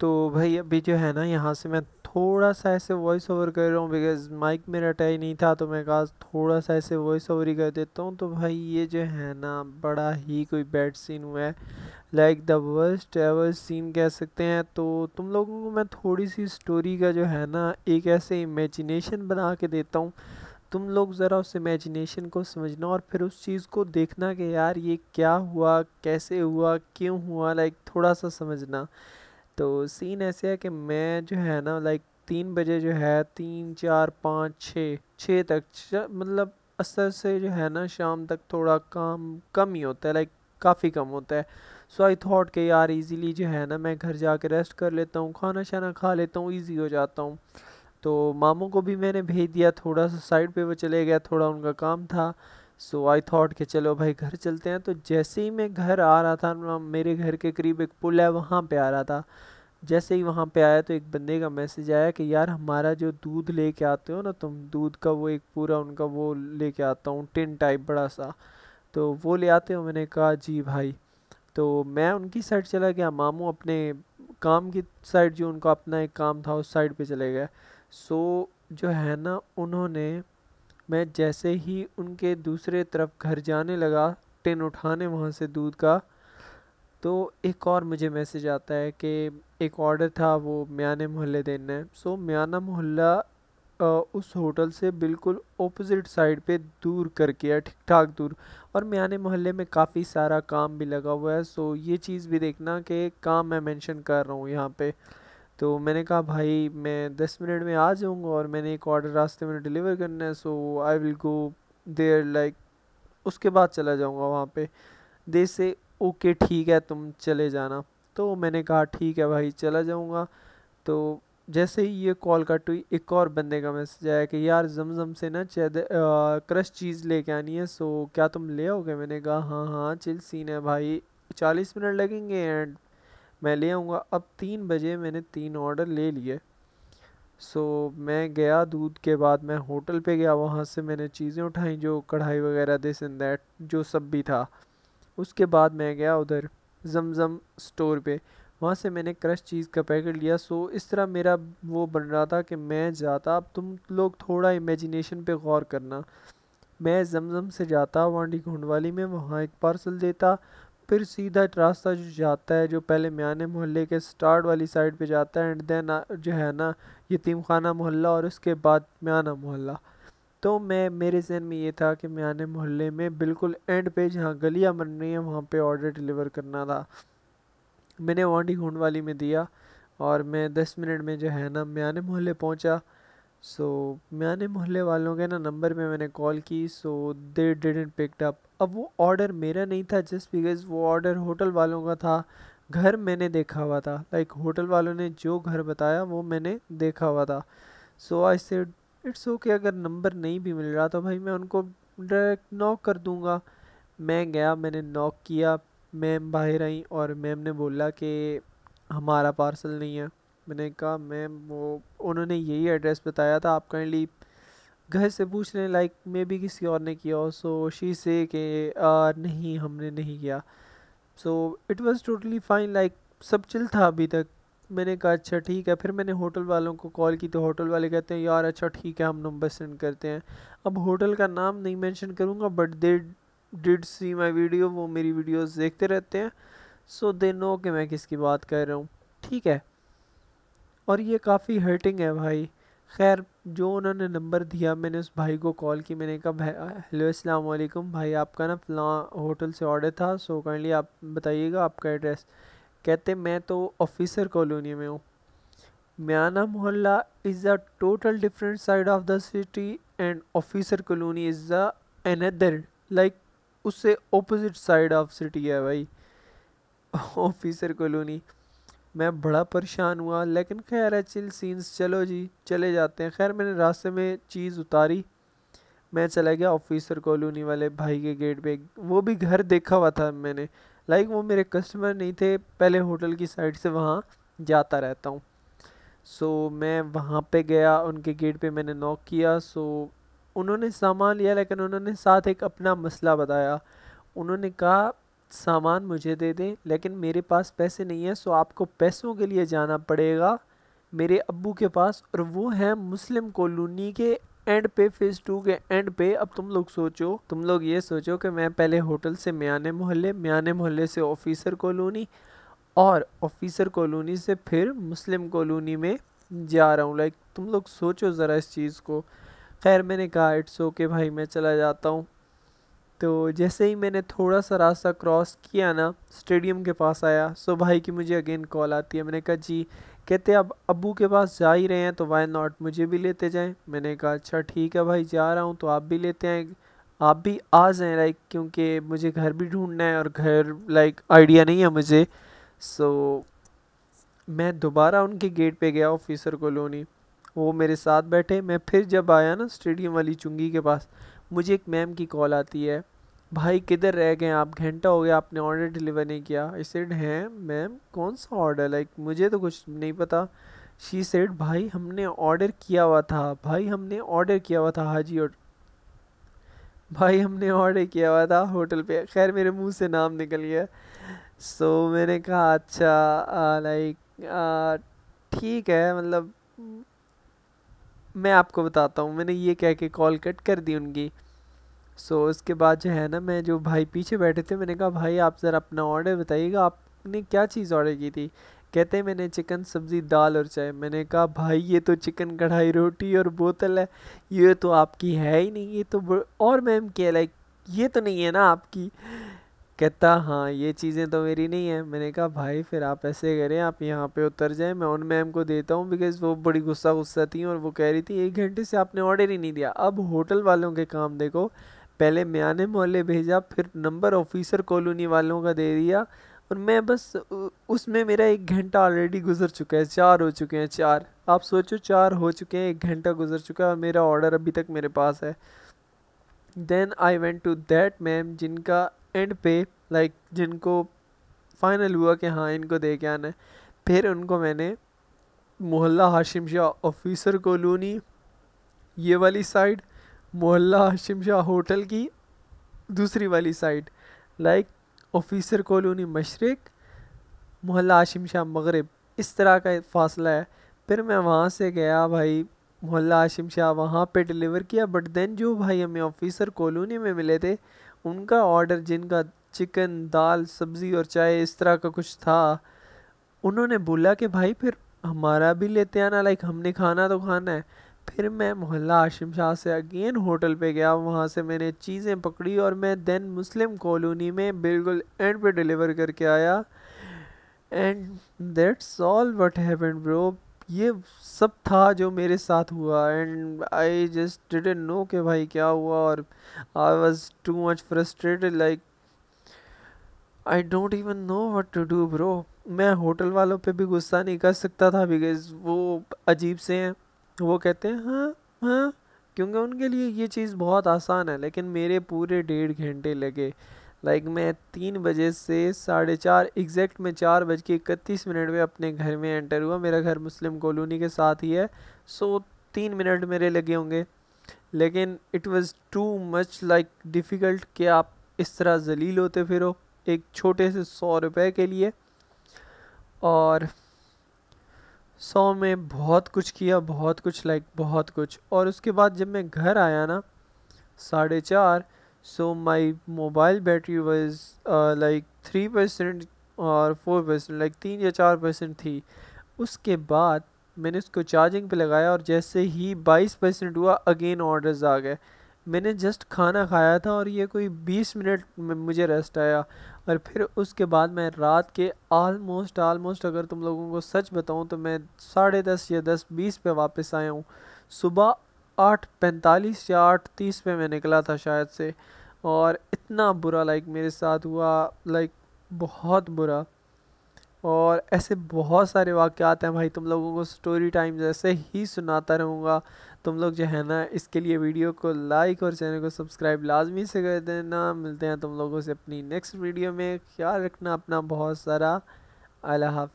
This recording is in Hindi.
तो भाई अभी जो है ना यहाँ से मैं थोड़ा सा ऐसे वॉइस ओवर कर रहा हूँ बिकॉज माइक मेरा टाई नहीं था तो मैं कहा थोड़ा सा ऐसे वॉइस ओवर ही कर देता हूँ तो भाई ये जो है ना बड़ा ही कोई बैड सीन हुआ है like the worst ever scene कह सकते हैं तो तुम लोगों को मैं थोड़ी सी स्टोरी का जो है ना एक ऐसे इमेजिनेशन बना के देता हूँ तुम लोग ज़रा उस इमेजिनेशन को समझना और फिर उस चीज़ को देखना कि यार ये क्या हुआ कैसे हुआ क्यों हुआ लाइक थोड़ा सा समझना तो सीन ऐसे है कि मैं जो है ना लाइक तीन बजे जो है तीन चार पाँच छः छः तक मतलब असर से जो है ना शाम तक थोड़ा काम कम ही होता है लाइक काफ़ी कम होता है सो आई थॉट के यार इजीली जो है ना मैं घर जा कर रेस्ट कर लेता हूँ खाना शाना खा लेता हूँ इजी हो जाता हूँ तो मामों को भी मैंने भेज दिया थोड़ा सा साइड पे वो चले गया थोड़ा उनका काम था सो आई थॉट के चलो भाई घर चलते हैं तो जैसे ही मैं घर आ रहा था मेरे घर के करीब एक पुल है वहाँ पे आ रहा था जैसे ही वहाँ पे आया तो एक बंदे का मैसेज आया कि यार हमारा जो दूध लेके आते हो ना तुम दूध का वो एक पूरा उनका वो लेके आता हूँ टिन टाइप बड़ा सा तो वो ले आते हो मैंने कहा जी भाई तो मैं उनकी साइड चला गया मामू अपने काम की साइड जो उनका अपना एक काम था उस साइड पे चले गए सो जो है ना उन्होंने मैं जैसे ही उनके दूसरे तरफ घर जाने लगा टिन उठाने वहाँ से दूध का तो एक और मुझे मैसेज आता है कि एक ऑर्डर था वो म्याने मोहल्ले देना है सो म्याना मोहल्ला उस होटल से बिल्कुल ओपोजिट साइड पे दूर करके है ठीक ठाक दूर और म्याने मोहल्ले में काफ़ी सारा काम भी लगा हुआ है सो ये चीज़ भी देखना कि काम मैं मेंशन कर रहा हूँ यहाँ पे तो मैंने कहा भाई मैं दस मिनट में आ जाऊँगा और मैंने एक ऑर्डर रास्ते में डिलीवर करना है so I will go there like उसके बाद चला जाऊँगा वहाँ पर दे से ओके ठीक है तुम चले जाना तो मैंने कहा ठीक है भाई चला जाऊँगा तो जैसे ही ये कॉल कट हुई एक और बंदे का मैसेज आया कि यार जमजम से ना चैद क्रश चीज़ लेके आनी है सो क्या तुम ले आओगे मैंने कहा हाँ हाँ चिल सीन है भाई चालीस मिनट लगेंगे एंड मैं ले आऊँगा अब तीन बजे मैंने तीन ऑर्डर ले लिए सो मैं गया दूध के बाद मैं होटल पे गया वहाँ से मैंने चीज़ें उठाई जो कढ़ाई वगैरह दिस इन दैट जो सब भी था उसके बाद मैं गया उधर जमज़म स्टोर पे वहाँ से मैंने क्रश चीज़ का पैकेट लिया सो इस तरह मेरा वो बन रहा था कि मैं जाता अब तुम लोग थोड़ा इमेजिनेशन पे गौर करना मैं जमज़म से जाता वांडी घुंडवाली में वहाँ एक पार्सल देता फिर सीधा रास्ता जो जाता है जो पहले म्याने मोहल्ले के स्टार्ट वाली साइड पे जाता है एंड देन जो है ना यतीम खाना मोहल्ला और उसके बाद म्याना मोहल्ला तो मैं मेरे जहन में ये था कि आने मोहल्ले में बिल्कुल एंड पे जहाँ गलियाँ बन रही हैं वहाँ पे ऑर्डर डिलीवर करना था मैंने वांडी घूंड वाली में दिया और मैं दस मिनट में जो है ना मैं मोहल्ले पहुँचा सो मैंने मोहल्ले वालों के ना नंबर पे मैंने कॉल की so they didn't picked up अब वो ऑर्डर मेरा नहीं था जस्ट बिकॉज वो ऑर्डर होटल वालों का था घर मैंने देखा हुआ था लाइक like, होटल वालों ने जो घर बताया वो मैंने देखा हुआ था so I said it's okay okay, अगर नंबर नहीं भी मिल रहा तो भाई मैं उनको डायरेक्ट नॉक कर दूँगा मैं गया मैंने नॉक किया मैम बाहर आई और मैम ने बोला कि हमारा पार्सल नहीं है मैंने कहा मैम वो उन्होंने यही एड्रेस बताया था आप काइंडली घर से पूछ रहे लाइक मे भी किसी और ने किया हो सो शी से कि नहीं हमने नहीं किया so it was totally fine like सब चिल था अभी तक मैंने कहा अच्छा ठीक है फिर मैंने होटल वालों को कॉल की तो होटल वाले कहते हैं यार अच्छा ठीक है हम नंबर सेंड करते हैं अब होटल का नाम नहीं मेंशन करूँगा but they did see my video वो मेरी वीडियोस देखते रहते हैं सो दे नो कि मैं किसकी बात कर रहा हूँ ठीक है और ये काफ़ी हर्टिंग है भाई खैर जो उन्होंने नंबर दिया मैंने उस भाई को कॉल की मैंने कहा हेलो असलकुम भाई आपका ना फला होटल से ऑर्डर था सो काइंडली आप बताइएगा आपका एड्रेस कहते मैं तो ऑफिसर कॉलोनी में हूँ Myana Mohalla is a total different side of the city and officer colony is a another like उससे ऑपोजिट साइड ऑफ सिटी है भाई ऑफिसर कॉलोनी मैं बड़ा परेशान हुआ लेकिन खैर है चिल सीन्स चलो जी चले जाते हैं खैर मैंने रास्ते में चीज़ उतारी मैं चला गया ऑफिसर कॉलोनी वाले भाई के गेट पे वो भी घर देखा हुआ था मैंने लाइक like, वो मेरे कस्टमर नहीं थे पहले होटल की साइड से वहाँ जाता रहता हूँ सो so, मैं वहाँ पे गया उनके गेट पे मैंने नॉक किया सो so, उन्होंने सामान लिया लेकिन उन्होंने साथ एक अपना मसला बताया उन्होंने कहा सामान मुझे दे दें लेकिन मेरे पास पैसे नहीं है सो आपको पैसों के लिए जाना पड़ेगा मेरे अब्बू के पास और वो हैं मुस्लिम कॉलोनी के एंड पे फेज़ टू के एंड पे अब तुम लोग सोचो तुम लोग ये सोचो कि मैं पहले होटल से म्याने मोहल्ले म्याने मोहल्ले से ऑफिसर कॉलोनी और ऑफिसर कॉलोनी से फिर मुस्लिम कॉलोनी में जा रहा हूँ लाइक तुम लोग सोचो ज़रा इस चीज़ को खैर मैंने कहा इट्स ओके भाई मैं चला जाता हूँ तो जैसे ही मैंने थोड़ा सा रास्ता क्रॉस किया ना स्टेडियम के पास आया सो भाई की मुझे अगेन कॉल आती है मैंने कहा जी कहते अब अबू के पास जा ही रहे हैं तो वाई नॉट मुझे भी लेते जाएं मैंने कहा अच्छा ठीक है भाई जा रहा हूँ तो आप भी लेते हैं आप भी आ जाएं लाइक क्योंकि मुझे घर भी ढूंढना है और घर लाइक आइडिया नहीं है मुझे सो so, मैं दोबारा उनके गेट पे गया ऑफिसर कॉलोनी वो मेरे साथ बैठे मैं फिर जब आया ना स्टेडियम वाली चुंगी के पास मुझे एक मैम की कॉल आती है भाई किधर रह गए आप घंटा हो गया आपने ऑर्डर डिलीवर नहीं किया इसेड है मैम कौन सा ऑर्डर लाइक मुझे तो कुछ नहीं पता शी सेड भाई हमने ऑर्डर किया हुआ था भाई हमने ऑर्डर किया हुआ था हाजी और भाई हमने ऑर्डर किया हुआ था होटल पे खैर मेरे मुंह से नाम निकल गया सो so, मैंने कहा अच्छा लाइक ठीक है मतलब मैं आपको बताता हूँ मैंने ये कह के कॉल कट कर दी उनकी सो so, उसके बाद जो है ना मैं जो भाई पीछे बैठे थे मैंने कहा भाई आप ज़रा अपना ऑर्डर बताइएगा आपने क्या चीज़ ऑर्डर की थी कहते हैं मैंने चिकन सब्ज़ी दाल और चाय मैंने कहा भाई ये तो चिकन कढ़ाई रोटी और बोतल है ये तो आपकी है ही नहीं ये तो और मैम क्या लाइक ये तो नहीं है ना आपकी कहता हाँ ये चीज़ें तो मेरी नहीं है मैंने कहा भाई फिर आप ऐसे करें आप यहाँ पे उतर जाएं मैं उन मैम को देता हूँ बिकॉज वो बड़ी गुस्सा गुस्सा थी और वो कह रही थी एक घंटे से आपने ऑर्डर ही नहीं दिया अब होटल वालों के काम देखो पहले म्याने मोहल्ले भेजा फिर नंबर ऑफिसर कॉलोनी वालों का दे दिया और मैं बस उसमें मेरा एक घंटा ऑलरेडी गुजर चुका है चार हो चुके हैं चार आप सोचो चार हो चुके हैं एक घंटा गुजर चुका है और मेरा ऑर्डर अभी तक मेरे पास है then I went to that ma'am जिनका एंड पे लाइक जिनको फाइनल हुआ कि हाँ इनको दे के आना है फिर उनको मैंने मोहल्ला हाशिम शाह ऑफिसर कॉलोनी ये वाली साइड मोहल्ला हाशिम शाह होटल की दूसरी वाली साइड लाइक ऑफिसर कॉलोनी मशरक़ मोहल्ला हाशिम शाह मगरब इस तरह का फासला है फिर मैं वहाँ से गया भाई मोहल्ला हाशिम शाह वहाँ पे डिलीवर किया बट देन जो भाई हमें ऑफिसर कॉलोनी में मिले थे उनका ऑर्डर जिनका चिकन दाल सब्ज़ी और चाय इस तरह का कुछ था उन्होंने बोला कि भाई फिर हमारा भी लेते आना लाइक हमने खाना तो खाना है फिर मैं मोहल्ला आशिम शाह से अगेन होटल पे गया वहाँ से मैंने चीज़ें पकड़ी और मैं देन मुस्लिम कॉलोनी में बिल्कुल एंड पे डिलीवर करके आया and that's all what happened bro ये सब था जो मेरे साथ हुआ and I just didn't know कि भाई क्या हुआ और I was too much frustrated like I don't even know what to do bro मैं होटल वालों पे भी गुस्सा नहीं कर सकता था बिकॉज वो अजीब से हैं वो कहते हैं हाँ हाँ क्योंकि उनके लिए ये चीज़ बहुत आसान है लेकिन मेरे पूरे डेढ़ घंटे लगे लाइक like मैं तीन बजे से साढ़े चार एग्जैक्ट में चार बज के इकतीस मिनट में अपने घर में एंटर हुआ मेरा घर मुस्लिम कॉलोनी के साथ ही है सो so, तीन मिनट मेरे लगे होंगे लेकिन it was too much like difficult कि आप इस तरह जलील होते फिर एक छोटे से सौ रुपए के लिए और सौ में बहुत कुछ किया बहुत कुछ लाइक बहुत कुछ और उसके बाद जब मैं घर आया ना साढ़े चार so my mobile battery was uh, like three percent और फोर परसेंट लाइक तीन या चार परसेंट थी उसके बाद मैंने उसको चार्जिंग पे लगाया और जैसे ही बाईस परसेंट हुआ अगेन ऑर्डर्स आ गए मैंने जस्ट खाना खाया था और ये कोई बीस मिनट में मुझे रेस्ट आया और फिर उसके बाद मैं रात के आलमोस्ट आलमोस्ट अगर तुम लोगों को सच बताऊँ तो मैं साढ़े दस या दस बीस पे वापस आया हूँ सुबह आठ पैंतालीस या आठ तीस पे मैं निकला था शायद से और इतना बुरा लाइक मेरे साथ हुआ लाइक बहुत बुरा और ऐसे बहुत सारे वाक़ात हैं भाई तुम लोगों को स्टोरी टाइम जैसे ही सुनाता रहूँगा तुम लोग जो है ना इसके लिए वीडियो को लाइक और चैनल को सब्सक्राइब लाजमी से कर देना मिलते हैं तुम लोगों से अपनी नेक्स्ट वीडियो में ख्याल रखना अपना बहुत सारा अल्लाह